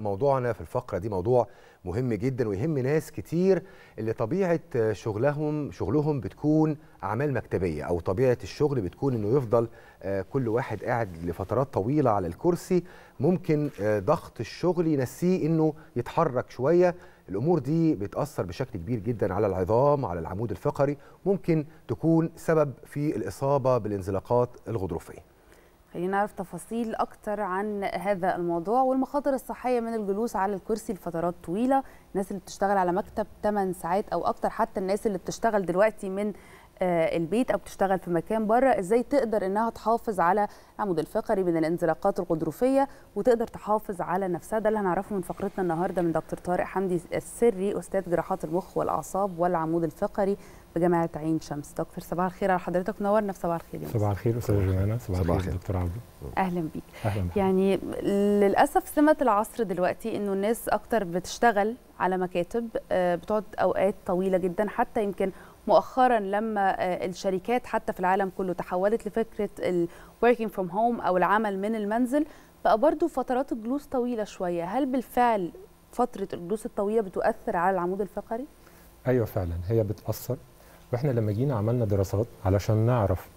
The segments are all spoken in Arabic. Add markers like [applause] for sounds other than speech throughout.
موضوعنا في الفقرة دي موضوع مهم جدا ويهم ناس كتير اللي طبيعة شغلهم شغلهم بتكون أعمال مكتبية أو طبيعة الشغل بتكون إنه يفضل آه، كل واحد قاعد لفترات طويلة على الكرسي ممكن آه، ضغط الشغل ينسيه إنه يتحرك شوية الأمور دي بتأثر بشكل كبير جدا على العظام على العمود الفقري ممكن تكون سبب في الإصابة بالانزلاقات الغضروفية خلينا نعرف تفاصيل أكتر عن هذا الموضوع والمخاطر الصحية من الجلوس على الكرسي لفترات طويلة الناس اللي بتشتغل على مكتب 8 ساعات أو أكتر حتى الناس اللي بتشتغل دلوقتي من آه، البيت او بتشتغل في مكان بره ازاي تقدر انها تحافظ على العمود الفقري من الانزلاقات الغضروفيه وتقدر تحافظ على نفسها ده اللي هنعرفه من فقرتنا النهارده من دكتور طارق حمدي السري استاذ جراحات المخ والاعصاب والعمود الفقري بجامعه عين شمس دكتور صباح الخير على حضرتك منورنا في صباح الخير صباح الخير استاذه جمانه صباح الخير دكتور عبده اهلا بيك أهلا يعني للاسف سمه العصر دلوقتي انه الناس اكتر بتشتغل على مكاتب آه، بتقعد اوقات طويله جدا حتى يمكن مؤخرا لما آه، الشركات حتى في العالم كله تحولت لفكره الوركينج فروم هوم او العمل من المنزل بقى برضو فترات الجلوس طويله شويه هل بالفعل فتره الجلوس الطويله بتؤثر على العمود الفقري؟ ايوه فعلا هي بتاثر واحنا لما جينا عملنا دراسات علشان نعرف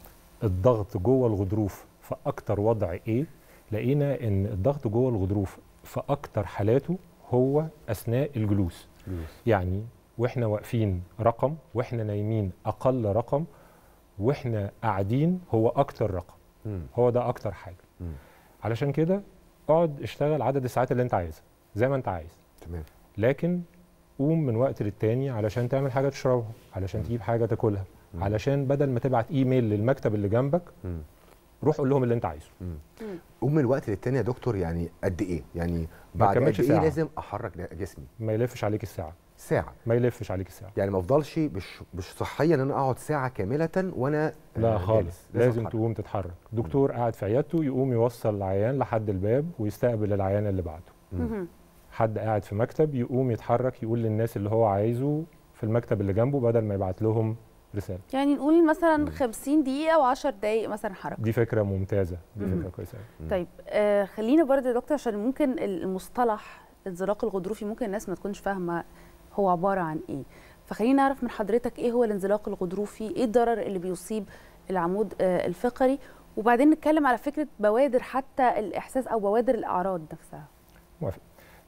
الضغط جوه الغضروف في اكتر وضع ايه لقينا ان الضغط جوه الغضروف في اكتر حالاته هو اثناء الجلوس يعني واحنا واقفين رقم واحنا نايمين اقل رقم واحنا قاعدين هو اكتر رقم هو ده اكتر حاجه علشان كده اقعد اشتغل عدد الساعات اللي انت عايزها زي ما انت عايز تمام لكن تقوم من وقت للتاني علشان تعمل حاجه تشربها علشان تجيب حاجه تاكلها علشان بدل ما تبعت ايميل للمكتب اللي جنبك روح قول لهم اللي انت عايزه قوم من وقت للتاني يا دكتور يعني قد ايه يعني بعد قد ايه لازم احرك جسمي ما يلفش عليك الساعه ساعه ما يلفش عليك الساعه يعني ما افضلش مش مش صحيا ان انا اقعد ساعه كامله وانا آه، لا خالص لازم, لازم تقوم تتحرك دكتور قاعد في عيادته يقوم يوصل العيان لحد الباب ويستقبل العيان اللي بعده حد قاعد في مكتب يقوم يتحرك يقول للناس اللي هو عايزه في المكتب اللي جنبه بدل ما يبعت لهم رساله يعني نقول مثلا 50 دقيقه و10 دقائق مثلا حركه دي فكره ممتازه دي مم. فكره كويسه طيب آه خلينا برضه يا دكتور عشان ممكن المصطلح انزلاق الغضروفي ممكن الناس ما تكونش فاهمه هو عباره عن ايه فخلينا نعرف من حضرتك ايه هو الانزلاق الغضروفي ايه الضرر اللي بيصيب العمود آه الفقري وبعدين نتكلم على فكره بوادر حتى الاحساس او بوادر الاعراض نفسها موافق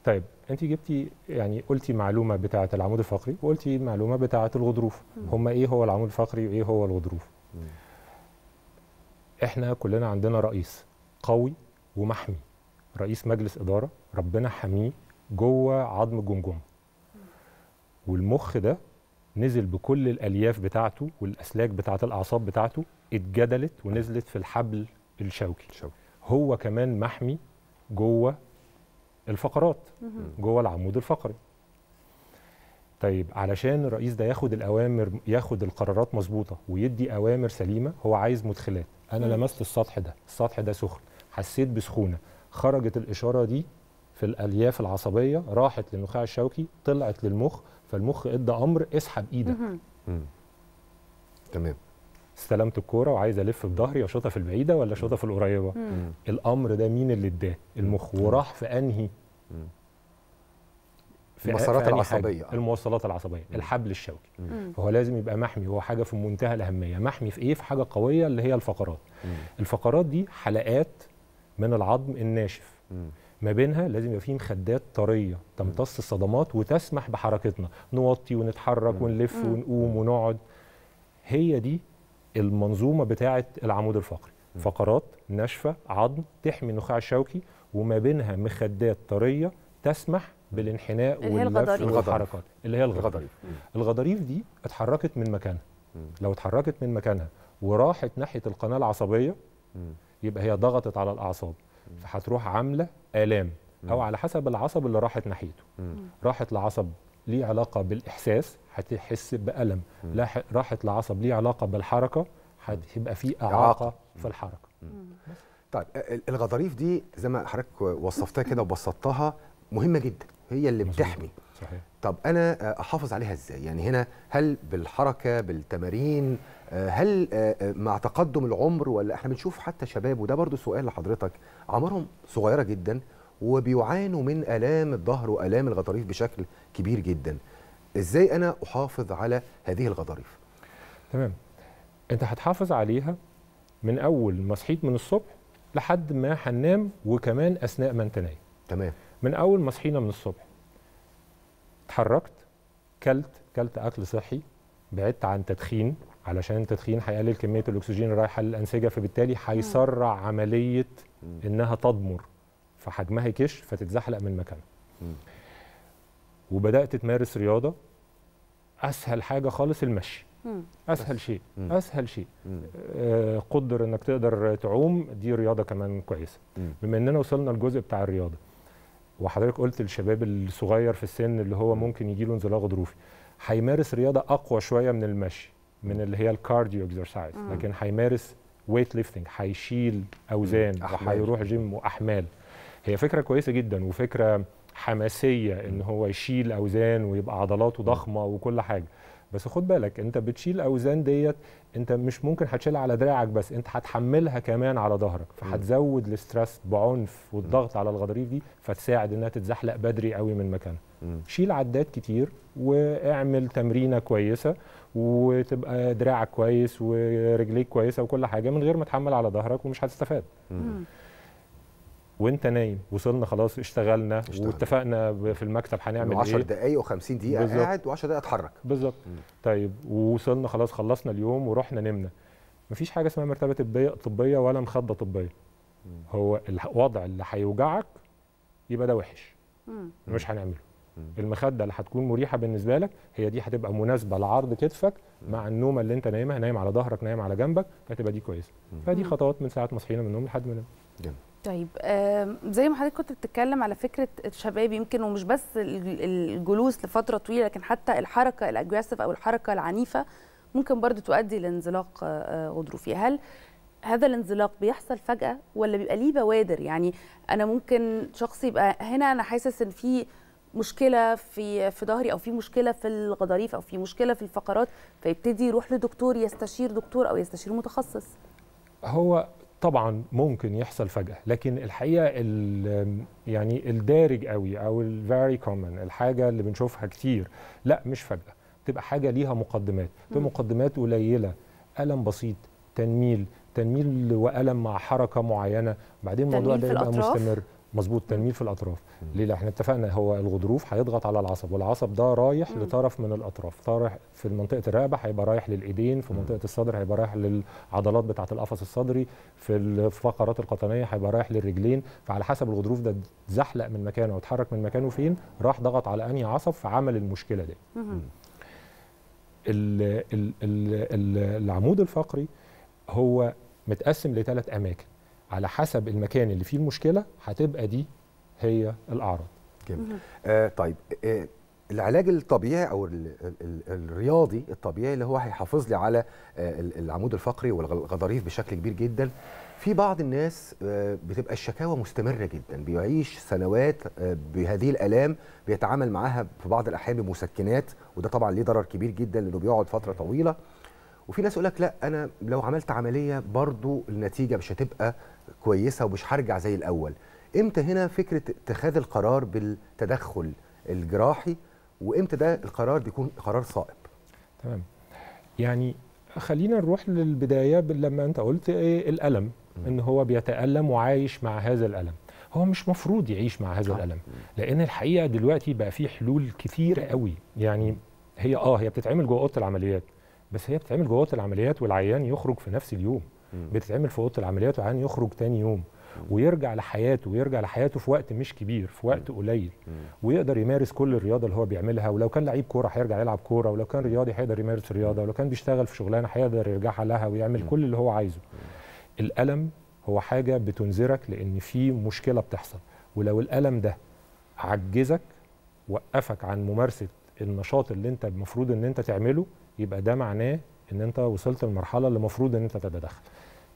طيب انت جبتي يعني قلتي معلومه بتاعه العمود الفقري وقلتي معلومه بتاعه الغضروف هم ايه هو العمود الفقري وايه هو الغضروف مم. احنا كلنا عندنا رئيس قوي ومحمي رئيس مجلس اداره ربنا حميه جوه عظم الجمجمه والمخ ده نزل بكل الالياف بتاعته والاسلاك بتاعه الاعصاب بتاعته اتجدلت ونزلت في الحبل الشوكي هو كمان محمي جوه الفقرات جوه العمود الفقري طيب علشان الرئيس ده ياخد الاوامر ياخد القرارات مظبوطه ويدي اوامر سليمه هو عايز مدخلات انا لمست السطح ده السطح ده سخن حسيت بسخونه خرجت الاشاره دي في الالياف العصبيه راحت للنخاع الشوكي طلعت للمخ فالمخ ادى امر اسحب ايدك تمام استلمت الكوره وعايز الف بظهري واشوطها في البعيده ولا اشوطها في القريبه مم. الامر ده مين اللي اداه المخ وراح في انهي مم. في المسارات العصبيه حاجة. الموصلات العصبيه مم. الحبل الشوكي مم. فهو لازم يبقى محمي وهو حاجه في منتهى الاهميه محمي في ايه في حاجه قويه اللي هي الفقرات مم. الفقرات دي حلقات من العظم الناشف مم. ما بينها لازم يبقى فيه مخدات طريه تمتص الصدمات وتسمح بحركتنا نوطي ونتحرك مم. ونلف مم. ونقوم ونقعد هي دي المنظومه بتاعه العمود الفقري فقرات ناشفه عظم تحمي النخاع الشوكي وما بينها مخدات طريه تسمح بالانحناء واللف والحركات اللي هي الغضاريف الغضاريف دي اتحركت من مكانها لو اتحركت من مكانها وراحت ناحيه القناه العصبيه يبقى هي ضغطت على الاعصاب فهتروح عامله الام او على حسب العصب اللي راحت ناحيته راحت لعصب ليه علاقه بالاحساس هتحس بالم راحت العصب ليه علاقه بالحركه هيبقى في اعاقه في الحركه طيب الغضاريف دي زي ما حضرتك وصفتها كده وبسطتها مهمه جدا هي اللي مزبوط. بتحمي صحيح. طب انا احافظ عليها ازاي يعني هنا هل بالحركه بالتمارين آه، هل آه، آه، مع تقدم العمر ولا احنا بنشوف حتى شباب وده برضو سؤال لحضرتك اعمارهم صغيره جدا وبيعانوا من الام الظهر والام الغضاريف بشكل كبير جدا ازاي انا احافظ على هذه الغضاريف تمام انت هتحافظ عليها من اول ما صحيت من الصبح لحد ما هننام وكمان اثناء ما انت نايم تمام من اول ما صحينا من الصبح اتحركت كلت كلت اكل صحي بعدت عن تدخين علشان التدخين هيقلل كميه الاكسجين رايحه للانسجه فبالتالي هيسرع عمليه انها تضمر فحجمها يكش فتتزحلق من مكانها وبدات تمارس رياضه اسهل حاجه خالص المشي اسهل شيء اسهل شيء آه قدر انك تقدر تعوم دي رياضه كمان كويسه بما اننا وصلنا للجزء بتاع الرياضه وحضرتك قلت الشباب الصغير في السن اللي هو ممكن يجي له انزلاق غضروفي هيمارس رياضه اقوى شويه من المشي من اللي هي الكارديو اكزرسايز لكن هيمارس ويت ليفتنج هيشيل اوزان وهيروح جيم واحمال هي فكره كويسه جدا وفكره حماسيه ان هو يشيل اوزان ويبقى عضلاته ضخمه وكل حاجه بس خد بالك انت بتشيل اوزان ديت انت مش ممكن هتشيلها على دراعك بس انت هتحملها كمان على ظهرك فهتزود الاسترس بعنف والضغط على الغضاريف دي فتساعد انها تتزحلق بدري قوي من مكانها شيل عداد كتير واعمل تمرينه كويسه وتبقى دراعك كويس ورجليك كويسه وكل حاجه من غير ما تحمل على ظهرك ومش هتستفاد وانت نايم وصلنا خلاص اشتغلنا, اشتغلنا. واتفقنا في المكتب هنعمل ايه 10 دقايق و50 دقيقه بالزبط. قاعد و10 دقايق اتحرك بالظبط طيب ووصلنا خلاص خلصنا اليوم ورحنا نمنا مفيش حاجه اسمها مرتبه طبيه طبيه ولا مخده طبيه مم. هو الوضع اللي هيوجعك يبقى ده وحش مم. مش هنعمله المخده اللي هتكون مريحه بالنسبه لك هي دي هتبقى مناسبه لعرض كتفك مع النومه اللي انت نايمها نايم على ظهرك نايم على جنبك فتبقى دي كويسه فدي خطوات من ساعه ما صحينا من النوم لحد ما ننام طيب زي ما حضرتك كنت بتتكلم على فكره الشباب يمكن ومش بس الجلوس لفتره طويله لكن حتى الحركه الاجريسيف او الحركه العنيفه ممكن برضو تؤدي لانزلاق آه، آه، غضروفي هل هذا الانزلاق بيحصل فجاه ولا بيبقى ليه بوادر يعني انا ممكن شخص يبقى هنا انا حاسس ان في مشكله في في ظهري او في مشكله في الغضاريف او في مشكله في الفقرات فيبتدي يروح لدكتور يستشير دكتور او يستشير متخصص هو طبعا ممكن يحصل فجاه لكن الحقيقه يعني الدارج قوي او الفيري كومن الحاجه اللي بنشوفها كتير لا مش فجاه تبقى حاجه ليها مقدمات تبقى مقدمات قليله الم بسيط تنميل تنميل والم مع حركه معينه بعدين الموضوع ده يبقى مستمر مظبوط تنميل في الاطراف ليه لا احنا اتفقنا هو الغضروف هيضغط على العصب والعصب ده رايح مم. لطرف من الاطراف طرف في منطقه الرقبه هيبقى رايح للايدين في منطقه الصدر هيبقى رايح للعضلات بتاعه القفص الصدري في الفقرات القطنيه هيبقى رايح للرجلين فعلى حسب الغضروف ده اتزحلق من مكانه واتحرك من مكانه فين راح ضغط على انهي عصب فعمل المشكله دي العمود الفقري هو متقسم لثلاث اماكن على حسب المكان اللي فيه المشكله هتبقى دي هي الاعراض جميل آه طيب آه العلاج الطبيعي او الـ الـ الرياضي الطبيعي اللي هو هيحافظ لي على آه العمود الفقري والغضاريف بشكل كبير جدا في بعض الناس آه، بتبقى الشكاوى مستمره جدا بيعيش سنوات آه، بهذه الالام بيتعامل معاها في بعض الاحيان بمسكنات وده طبعا ليه ضرر كبير جدا لانه بيقعد فتره طويله وفي ناس يقول لك لا انا لو عملت عمليه برضو النتيجه مش هتبقى كويسه ومش هرجع زي الاول امتى هنا فكره اتخاذ القرار بالتدخل الجراحي وامتى ده القرار بيكون قرار صائب تمام يعني خلينا نروح للبدايه لما انت قلت ايه الالم ان هو بيتالم وعايش مع هذا الالم هو مش مفروض يعيش مع هذا الالم لان الحقيقه دلوقتي بقى في حلول كثيرة قوي يعني هي اه هي بتتعمل جوه اوضه العمليات بس هي بتتعمل جوه اوضه العمليات والعيان يخرج في نفس اليوم بتتعمل في اوضه العمليات وعشان يخرج تاني يوم ويرجع لحياته ويرجع لحياته في وقت مش كبير في وقت قليل ويقدر يمارس كل الرياضه اللي هو بيعملها ولو كان لعيب كوره هيرجع يلعب كوره ولو كان رياضي هيقدر يمارس رياضه ولو كان بيشتغل في شغلانه هيقدر يرجعها لها ويعمل كل اللي هو عايزه الالم هو حاجه بتنذرك لان في مشكله بتحصل ولو الالم ده عجزك وقفك عن ممارسه النشاط اللي انت المفروض ان انت تعمله يبقى ده معناه ان انت وصلت للمرحله اللي المفروض ان انت تتدخل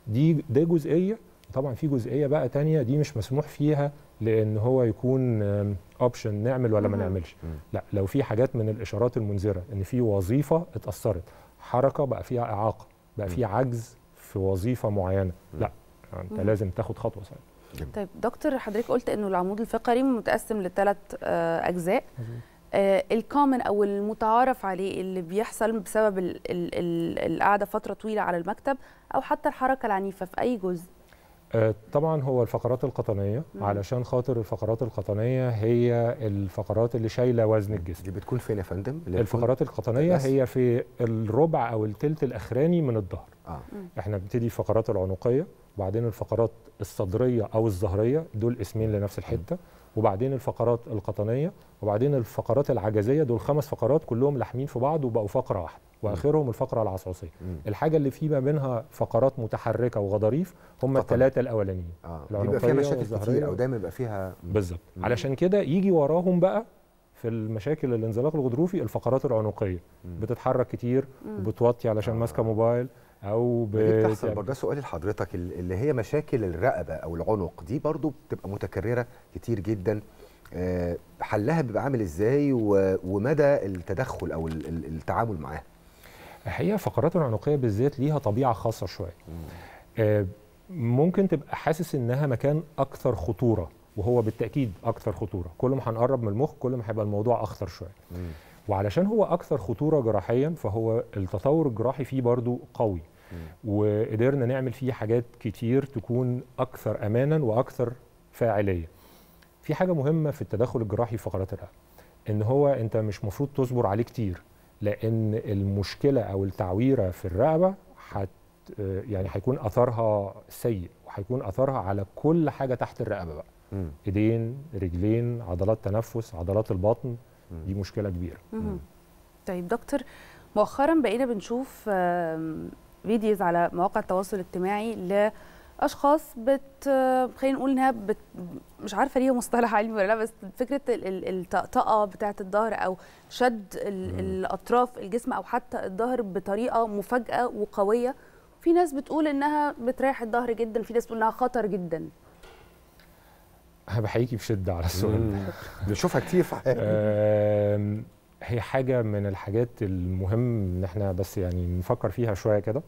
دي ده جزئيه طبعا في جزئيه بقى تانية دي مش مسموح فيها لان هو يكون اوبشن نعمل ولا ما نعملش لا لو في حاجات من الاشارات المنذره ان في وظيفه اتاثرت حركه بقى فيها اعاقه بقى في عجز في وظيفه معينه لا انت لازم تاخد خطوه صحيح. طيب دكتور حضرتك قلت انه العمود الفقري متقسم لثلاث آه، اجزاء مم. آه، الكومن او المتعارف عليه اللي بيحصل بسبب ال القعده فتره طويله على المكتب او حتى الحركه العنيفه في اي جزء آه، طبعا هو الفقرات القطنيه علشان خاطر الفقرات القطنيه هي الفقرات اللي شايله وزن الجسم دي بتكون فين يا فندم الفقرات القطنيه هي في الربع او الثلث الاخراني من الظهر آه. احنا بنبتدي الفقرات العنقيه وبعدين الفقرات الصدريه او الظهريه دول اسمين لنفس الحته مم. وبعدين الفقرات القطنيه وبعدين الفقرات العجزيه دول خمس فقرات كلهم لاحمين في بعض وبقوا فقره واحده واخرهم الفقره العصعصيه الحاجه اللي في ما بينها فقرات متحركه وغضاريف هم الثلاثه الاولانيين آه. يبقى فيها مشاكل كتير او دايما يبقى فيها بالظبط علشان كده يجي وراهم بقى في المشاكل الانزلاق الغضروفي الفقرات العنقيه بتتحرك كتير وبتوطي علشان ماسكه موبايل او بتحصل برضه سؤالي لحضرتك اللي هي مشاكل الرقبه او العنق دي برضه بتبقى متكرره كتير جدا آه، حلها بيبقى عامل ازاي ومدى التدخل او التعامل معاها الحقيقه فقرات العنقيه بالذات ليها طبيعه خاصه شويه آه، ممكن تبقى حاسس انها مكان اكثر خطوره وهو بالتاكيد اكثر خطوره كل ما هنقرب من المخ كل ما هيبقى الموضوع اخطر شويه وعلشان هو اكثر خطوره جراحيا فهو التطور الجراحي فيه برضو قوي وقدرنا نعمل فيه حاجات كتير تكون اكثر امانا واكثر فاعليه في حاجه مهمه في التدخل الجراحي في فقرات الرئه ان هو انت مش مفروض تصبر عليه كتير لان المشكله او التعويره في الرقبه حت يعني هيكون اثرها سيء وهيكون اثرها على كل حاجه تحت الرقبه بقى مم. ايدين رجلين عضلات تنفس عضلات البطن مم. دي مشكله كبيره مم. طيب دكتور مؤخرا بقينا بنشوف فيديوز على مواقع التواصل الاجتماعي لاشخاص بت خلينا نقول انها بت... مش عارفه ليه مصطلح علمي ولا لا بس فكره الطقطقه بتاعه الظهر او شد الاطراف الجسم او حتى الظهر بطريقه مفاجاه وقويه في ناس بتقول انها بتريح الظهر جدا في ناس بتقول انها خطر جدا انا بحييكي بشده على السؤال ده بشوفها كتير في حياتي هي حاجه من الحاجات المهم ان احنا بس يعني نفكر فيها شويه كده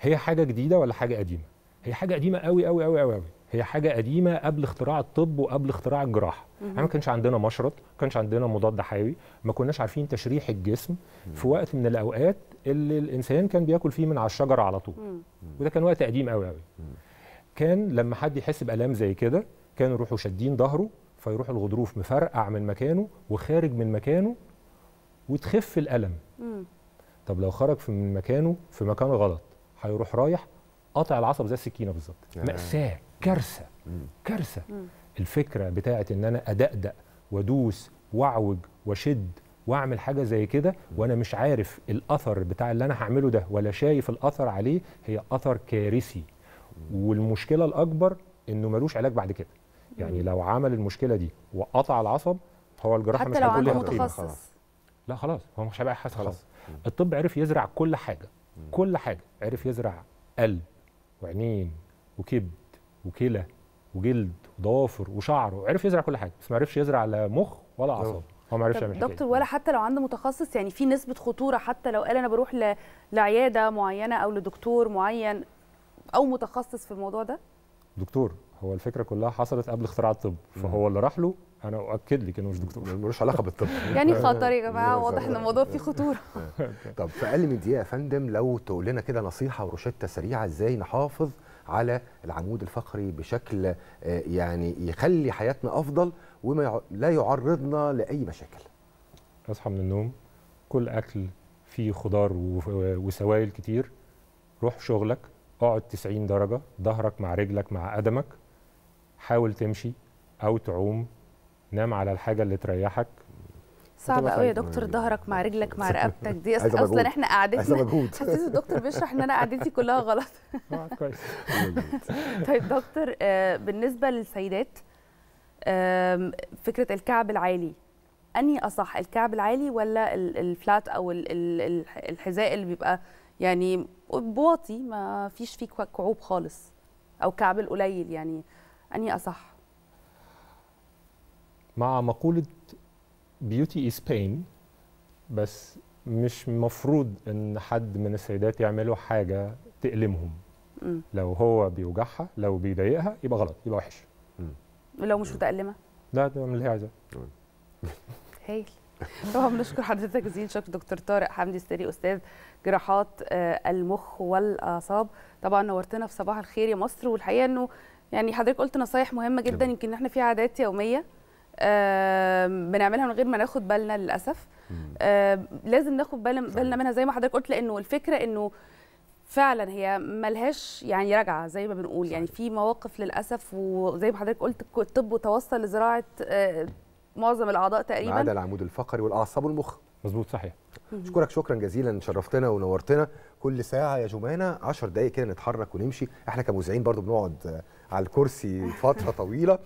هي حاجه جديده ولا حاجه قديمه هي حاجه قديمه قوي قوي قوي قوي هي حاجه قديمه قبل اختراع الطب وقبل اختراع الجراحه احنا يعني ما كانش عندنا مشرط ما كانش عندنا مضاد حيوي ما كناش عارفين تشريح الجسم مم. في وقت من الاوقات اللي الانسان كان بياكل فيه من على الشجره على طول مم. وده كان وقت قديم قوي قوي كان لما حد يحس بالام زي كده كانوا يروحوا شادين ظهره فيروح الغضروف مفرقع من مكانه وخارج من مكانه وتخف الالم مم. طب لو خرج من مكانه في مكان غلط هيروح رايح قاطع العصب زي السكينه بالظبط ماساه كارثه كارثه الفكره بتاعت ان انا ادقدق وادوس واعوج واشد واعمل حاجه زي كده وانا مش عارف الاثر بتاع اللي انا هعمله ده ولا شايف الاثر عليه هي اثر كارثي والمشكله الاكبر انه ملوش علاج بعد كده يعني لو عمل المشكله دي وقطع العصب هو الجراحه مش لو لي متخصص لا خلاص هو مش هيبقى حاسس خلاص الطب عرف يزرع كل حاجه كل حاجه عرف يزرع قلب وعينين وكبد وكلى وجلد وضوافر وشعر وعرف يزرع كل حاجه بس ما عرفش يزرع لا مخ ولا اعصاب هو ما عرفش يعمل حاجه دكتور ولا حتى لو عنده متخصص يعني في نسبه خطوره حتى لو قال انا بروح ل... لعياده معينه او لدكتور معين او متخصص في الموضوع ده دكتور هو الفكره كلها حصلت قبل اختراع الطب فهو اللي راح له انا اؤكد لك انه مش دكتور يعني ملوش علاقه بالطب [laughs] يعني خطر يا [laughs] جماعه واضح ان الموضوع فيه خطوره [laughs] طب في اقل من دقيقه يا فندم لو تقول لنا كده نصيحه وروشته سريعه ازاي نحافظ على العمود الفقري بشكل آه، يعني يخلي حياتنا افضل وما لا يعرضنا لاي مشاكل اصحى من النوم كل اكل فيه خضار وسوائل كتير روح شغلك اقعد 90 درجه ظهرك مع رجلك مع قدمك حاول تمشي او تعوم نام على الحاجه اللي تريحك صعب قوي يا دكتور ظهرك مع رجلك مع رقبتك دي [laughs] اصلا احنا قعدتنا [laughs] حسيت الدكتور بيشرح ان انا قعدتي كلها غلط [laughs] آه، كويس طيب دكتور آه، بالنسبه للسيدات فكره الكعب العالي انهي اصح الكعب العالي ولا الفلات او الحذاء اللي بيبقى يعني بواطي ما فيش فيه كعوب خالص او كعب القليل يعني انهي اصح مع مقولة بيوتي از بين بس مش مفروض ان حد من السيدات يعملوا حاجة تألمهم م. لو هو بيوجعها لو بيضايقها يبقى غلط يبقى وحش ولو مش متألمة لا تعمل اللي هي عايزاه هايل طبعا بنشكر حضرتك جزيل شكر دكتور طارق حمدي السري استاذ جراحات آه، المخ والاعصاب طبعا نورتنا في صباح الخير يا مصر والحقيقه انه يعني حضرتك قلت نصايح مهمه جدا يمكن احنا في عادات يوميه بنعملها من غير ما ناخد بالنا للاسف لازم ناخد بالنا منها زي ما حضرتك قلت لانه الفكره انه فعلا هي ملهاش يعني رجعه زي ما بنقول يعني صحيح. يعني في مواقف للاسف وزي ما حضرتك قلت الطب توصل لزراعه آه، معظم الاعضاء تقريبا عدا العمود الفقري والاعصاب والمخ مظبوط صحيح اشكرك شكرا جزيلا شرفتنا ونورتنا كل ساعه يا جمانه 10 دقائق كده نتحرك ونمشي احنا كمذيعين برضو بنقعد آه، على الكرسي فتره طويله